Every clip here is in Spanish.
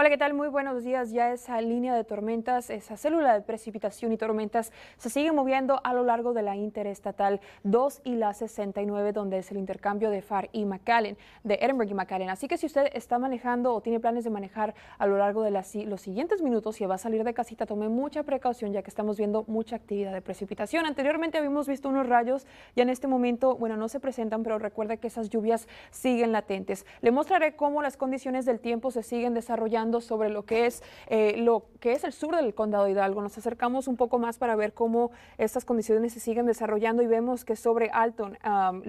Hola, ¿qué tal? Muy buenos días. Ya esa línea de tormentas, esa célula de precipitación y tormentas se sigue moviendo a lo largo de la interestatal 2 y la 69, donde es el intercambio de Far y McAllen, de Edinburgh y McAllen. Así que si usted está manejando o tiene planes de manejar a lo largo de los siguientes minutos y va a salir de casita, tome mucha precaución ya que estamos viendo mucha actividad de precipitación. Anteriormente habíamos visto unos rayos, y en este momento, bueno, no se presentan, pero recuerde que esas lluvias siguen latentes. Le mostraré cómo las condiciones del tiempo se siguen desarrollando sobre lo que es eh, lo que es el sur del condado de Hidalgo. Nos acercamos un poco más para ver cómo estas condiciones se siguen desarrollando y vemos que sobre Alton,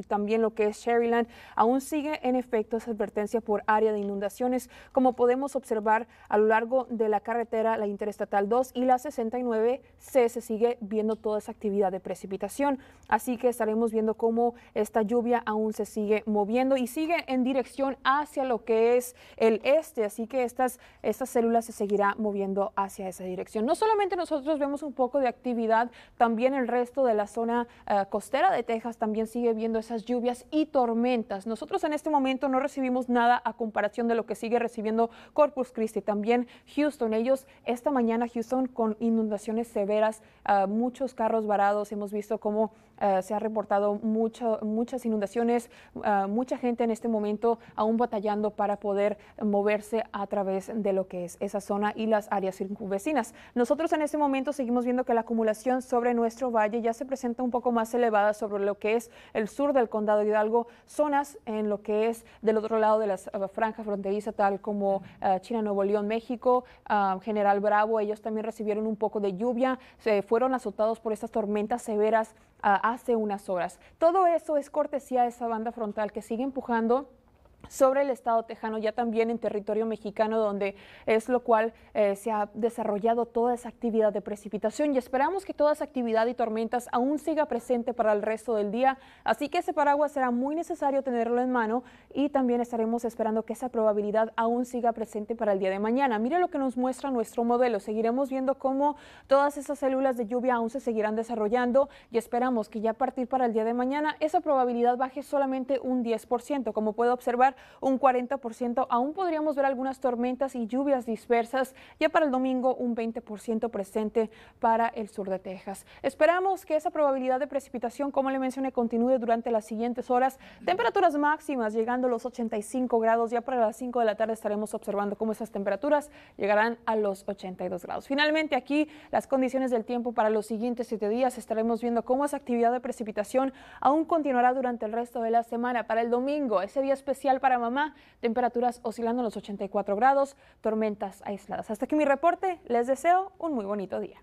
también lo que es Sherryland, aún sigue en efecto esa advertencia por área de inundaciones, como podemos observar a lo largo de la carretera, la Interestatal 2 y la 69C se sigue viendo toda esa actividad de precipitación. Así que estaremos viendo cómo esta lluvia aún se sigue moviendo y sigue en dirección hacia lo que es el este. Así que estas esta célula se seguirá moviendo hacia esa dirección. No solamente nosotros vemos un poco de actividad, también el resto de la zona eh, costera de Texas también sigue viendo esas lluvias y tormentas. Nosotros en este momento no recibimos nada a comparación de lo que sigue recibiendo Corpus Christi. También Houston, ellos esta mañana Houston con inundaciones severas, eh, muchos carros varados, hemos visto cómo eh, se ha reportado muchas inundaciones, mucha gente en este momento aún batallando para poder moverse a través de de lo que es esa zona y las áreas circunvecinas. Nosotros en este momento seguimos viendo que la acumulación sobre nuestro valle ya se presenta un poco más elevada sobre lo que es el sur del condado de Hidalgo, zonas en lo que es del otro lado de la eh, franja fronteriza, tal como eh, China, Nuevo León, México, ah, General Bravo, ellos también recibieron un poco de lluvia, se fueron azotados por estas tormentas severas ah, hace unas horas. Todo eso es cortesía de esa banda frontal que sigue empujando sobre el Estado tejano, ya también en territorio mexicano, donde es lo cual eh, se ha desarrollado toda esa actividad de precipitación y esperamos que toda esa actividad y tormentas aún siga presente para el resto del día. Así que ese paraguas será muy necesario tenerlo en mano y también estaremos esperando que esa probabilidad aún siga presente para el día de mañana. Mire lo que nos muestra nuestro modelo. Seguiremos viendo cómo todas esas células de lluvia aún se seguirán desarrollando y esperamos que ya a partir para el día de mañana esa probabilidad baje solamente un 10%. Como puede observar, un 40%. Aún podríamos ver algunas tormentas y lluvias dispersas. Ya para el domingo un 20% presente para el sur de Texas. Esperamos que esa probabilidad de precipitación, como le mencioné, continúe durante las siguientes horas. Temperaturas máximas llegando a los 85 grados. Ya para las 5 de la tarde estaremos observando cómo esas temperaturas llegarán a los 82 grados. Finalmente aquí las condiciones del tiempo para los siguientes 7 días. Estaremos viendo cómo esa actividad de precipitación aún continuará durante el resto de la semana. Para el domingo, ese día especial para mamá, temperaturas oscilando en los 84 grados, tormentas aisladas. Hasta aquí mi reporte, les deseo un muy bonito día.